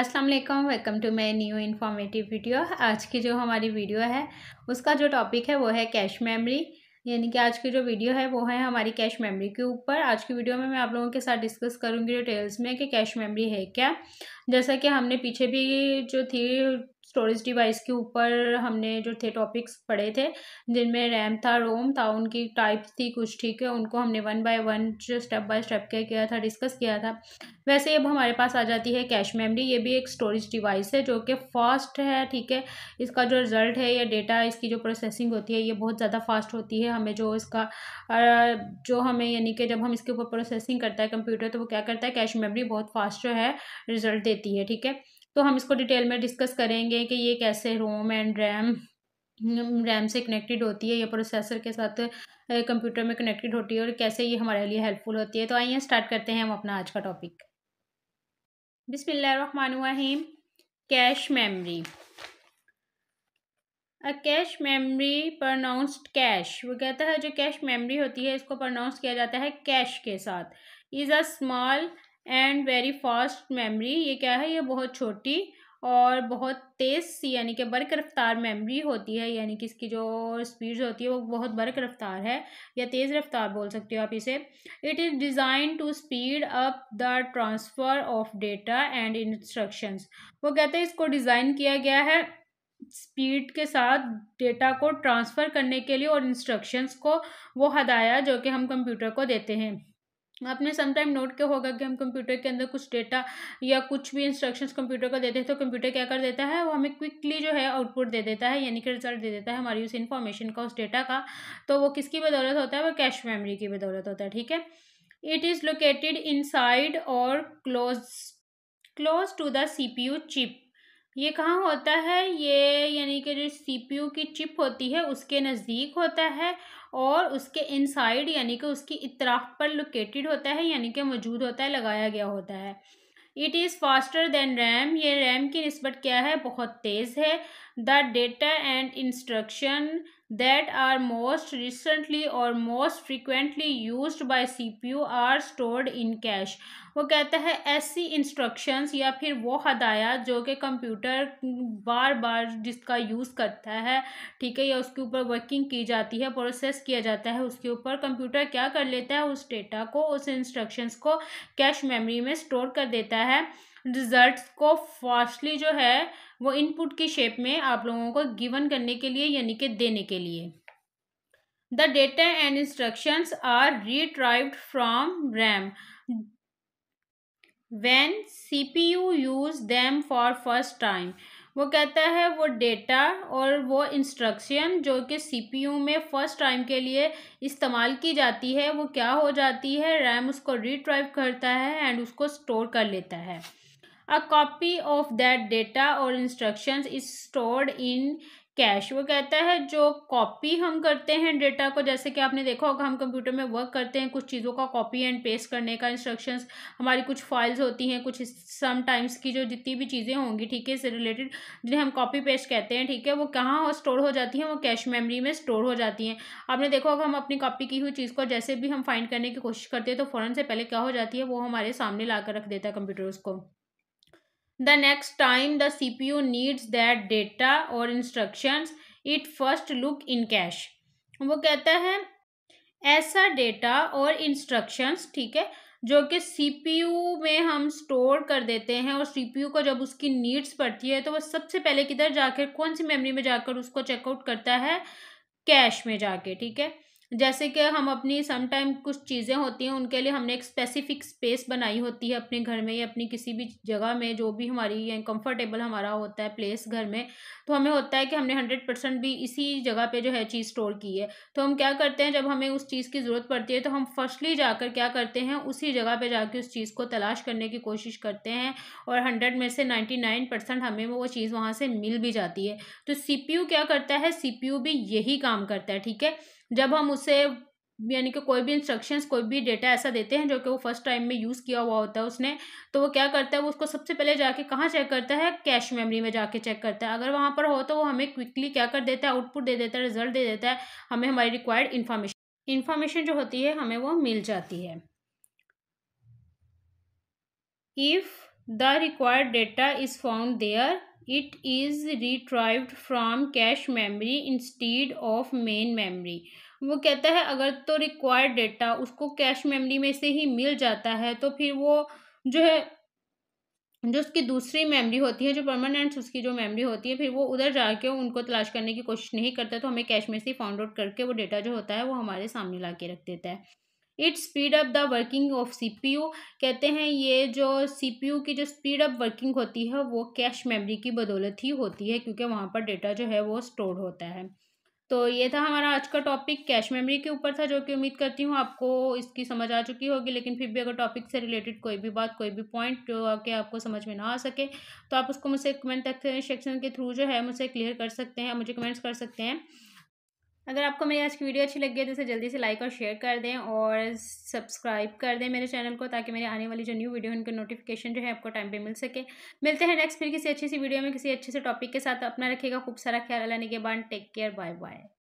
अस्सलाम वालेकुम welcome to my new informative video आज की जो हमारी वीडियो है उसका जो टॉपिक है वो है कैश मेमोरी यानी कि आज की जो वीडियो है वो है हमारी कैश मेमोरी के ऊपर आज की वीडियो में मैं आप लोगों के साथ डिस्कस करूंगी डिटेल्स में कि कैश मेमोरी है क्या जैसा कि हमने पीछे भी जो थी स्टोरेज डिवाइस के ऊपर हमने जो थे टॉपिक्स पढ़े थे जिनमें रैम था रोम था उनकी टाइप थी कुछ ठीक है उनको हमने वन बाय वन जो स्टेप बाय स्टेप क्या किया था डिस्कस किया था वैसे अब हमारे पास आ जाती है कैश मेमरी ये भी एक स्टोरेज डिवाइस है जो कि फास्ट है ठीक है इसका जो रिज़ल्ट है या डेटा इसकी जो प्रोसेसिंग होती है ये बहुत ज़्यादा फास्ट होती है हमें जो इसका जो हमें यानी कि जब हम इसके ऊपर प्रोसेसिंग करता है कंप्यूटर तो वो क्या करता है कैश मेमरी बहुत फास्ट जो है रिज़ल्ट देती है ठीक है तो हम इसको डिटेल में डिस्कस करेंगे कि ये कैसे ROM and RAM hmm, RAM से कनेक्टेड होती है या प्रोसेसर के साथ कंप्यूटर में कनेक्टेड होती है और कैसे ये हमारे लिए हेल्पफुल होती है तो आइए स्टार्ट करते हैं हम अपना आज का टॉपिक बिसमीम cache memory a cache memory pronounced cache वो कहता है जो कैश मेमरी होती है इसको प्रोनाउंस किया जाता है कैश के साथ is a small and very fast memory ये क्या है ये बहुत छोटी और बहुत तेज़ सी यानी कि बर्क रफ्तार मेमोरी होती है यानी कि इसकी जो स्पीड होती है वो बहुत बर्क रफ्तार है या तेज़ रफ्तार बोल सकते हो आप इसे it is design to speed up the transfer of data and instructions वो कहते हैं इसको डिज़ाइन किया गया है स्पीड के साथ डेटा को ट्रांसफ़र करने के लिए और इंस्ट्रक्शंस को वो हदाया जो कि हम कंप्यूटर को देते हैं आपने समटाइम नोट किया होगा कि हम कंप्यूटर के अंदर कुछ डेटा या कुछ भी इंस्ट्रक्शंस कंप्यूटर को देते हैं तो कंप्यूटर क्या कर देता है वो हमें क्विकली जो है आउटपुट दे देता है यानी कि रिजल्ट दे देता है हमारी उस इन्फॉर्मेशन का उस डेटा का तो वो किसकी बदौलत होता है वो कैश मेमोरी की बदौलत होता है ठीक है it is located inside और close close to the C P U chip ये कहाँ होता है ये यानी कि जो सीपीयू की चिप होती है उसके नज़दीक होता है और उसके इनसाइड यानी कि उसकी इतराफ पर लोकेटेड होता है यानी कि मौजूद होता है लगाया गया होता है it is faster than RAM ये रैम की नस्बत क्या है बहुत तेज़ है the data and instruction that are most recently or most frequently used by CPU are stored in cache वो कहता है ऐसी इंस्ट्रक्शंस या फिर वो हदायत जो कि कंप्यूटर बार बार जिसका यूज़ करता है ठीक है या उसके ऊपर वर्किंग की जाती है प्रोसेस किया जाता है उसके ऊपर कंप्यूटर क्या कर लेता है उस डेटा को उस इंस्ट्रक्शंस को कैश मेमोरी में स्टोर कर देता है रिजल्ट्स को फास्टली जो है वो इनपुट की शेप में आप लोगों को गिवन करने के लिए यानी कि देने के लिए the data and instructions are retrieved from RAM when C P U use them for first time वो कहता है वो डेटा और वो इंस्ट्रक्शन जो कि सीपीयू में फ़र्स्ट टाइम के लिए इस्तेमाल की जाती है वो क्या हो जाती है रैम उसको रिट्राइव करता है एंड उसको स्टोर कर लेता है a copy of that data और instructions is stored in cache वो कहता है जो कॉपी हम करते हैं डेटा को जैसे कि आपने देखा होगा हम कंप्यूटर में वर्क करते हैं कुछ चीज़ों का कॉपी एंड पेस्ट करने का इंस्ट्रक्शंस हमारी कुछ फाइल्स होती हैं कुछ सम टाइम्स की जो जितनी भी चीज़ें होंगी ठीक है इससे रिलेटेड जिन्हें हम कॉपी पेस्ट कहते हैं ठीक है वो कहाँ स्टोर हो जाती हैं वो कैश मेमरी में स्टोर हो जाती हैं आपने देखा होगा हम अपनी कॉपी की हुई चीज़ को जैसे भी हम फाइंड करने की कोशिश करते हैं तो फ़ौरन से पहले क्या हो जाती है वो हमारे सामने ला रख देता है कंप्यूटर उसको the next time the C P U needs that data और instructions it first look in cache वो कहता है ऐसा डेटा और इंस्ट्रक्शंस ठीक है जो कि सीपीयू में हम स्टोर कर देते हैं और सीपीयू को जब उसकी नीड्स पड़ती है तो वह सबसे पहले किधर जाकर कौन सी मेमोरी में जाकर उसको चेकआउट करता है कैश में जाके ठीक है जैसे कि हम अपनी समटाइम कुछ चीज़ें होती हैं उनके लिए हमने एक स्पेसिफिक स्पेस बनाई होती है अपने घर में या अपनी किसी भी जगह में जो भी हमारी कंफर्टेबल हमारा होता है प्लेस घर में तो हमें होता है कि हमने हंड्रेड परसेंट भी इसी जगह पे जो है चीज़ स्टोर की है तो हम क्या करते हैं जब हमें उस चीज़ की ज़रूरत पड़ती है तो हम फर्स्टली जाकर क्या करते हैं उसी जगह पर जाकर उस चीज़ को तलाश करने की कोशिश करते हैं और हंड्रेड में से नाइन्टी नाइन परसेंट हमें वो चीज़ वहाँ से मिल भी जाती है तो सी क्या करता है सी भी यही काम करता है ठीक है जब हम उसे यानी कि कोई भी इंस्ट्रक्शंस कोई भी डेटा ऐसा देते हैं जो कि वो फर्स्ट टाइम में यूज़ किया हुआ होता है उसने तो वो क्या करता है वो उसको सबसे पहले जाके कहाँ चेक करता है कैश मेमोरी में जाके चेक करता है अगर वहाँ पर हो तो वो हमें क्विकली क्या कर देता है आउटपुट दे देता है रिजल्ट दे देता है हमें हमारी रिक्वायर्ड इन्फॉर्मेशन इन्फॉर्मेशन जो होती है हमें वो मिल जाती है if the required data is found there it is retrieved from cache memory instead of main memory वो कहता है अगर तो रिक्वायर्ड डेटा उसको कैश मेमरी में से ही मिल जाता है तो फिर वो जो है जो उसकी दूसरी मेमोरी होती है जो परमानेंट उसकी जो मेमोरी होती है फिर वो उधर जाके उनको तलाश करने की कोशिश नहीं करता तो हमें कैश में से फाउंड आउट करके वो डेटा जो होता है वो हमारे सामने ला के रख देता है it speed up the working of CPU कहते हैं ये जो सीपीयू की जो स्पीड अप वर्किंग होती है वो कैश मेमोरी की बदौलत ही होती है क्योंकि वहाँ पर डेटा जो है वो स्टोर होता है तो ये था हमारा आज का टॉपिक कैश मेमोरी के ऊपर था जो कि उम्मीद करती हूँ आपको इसकी समझ आ चुकी होगी लेकिन फिर भी अगर टॉपिक से रिलेटेड कोई भी बात कोई भी पॉइंट जो आके आपको समझ में ना आ सके तो आप उसको मुझसे कमेंट सेक्शन के थ्रू जो है मुझसे क्लियर कर सकते हैं मुझे कमेंट्स कर सकते हैं अगर आपको मेरी आज की वीडियो अच्छी लगी है तो इसे जल्दी से लाइक और शेयर कर दें और सब्सक्राइब कर दें मेरे चैनल को ताकि मेरी आने वाली जो न्यू वीडियो है उनके नोटिफिकेशन जो है आपको टाइम पे मिल सके मिलते हैं नेक्स्ट फिर किसी अच्छी सी वीडियो में किसी अच्छे से टॉपिक के साथ अपना रखेगा खूब सारा ख्याल लेने के बाद टेक केयर बाय बाय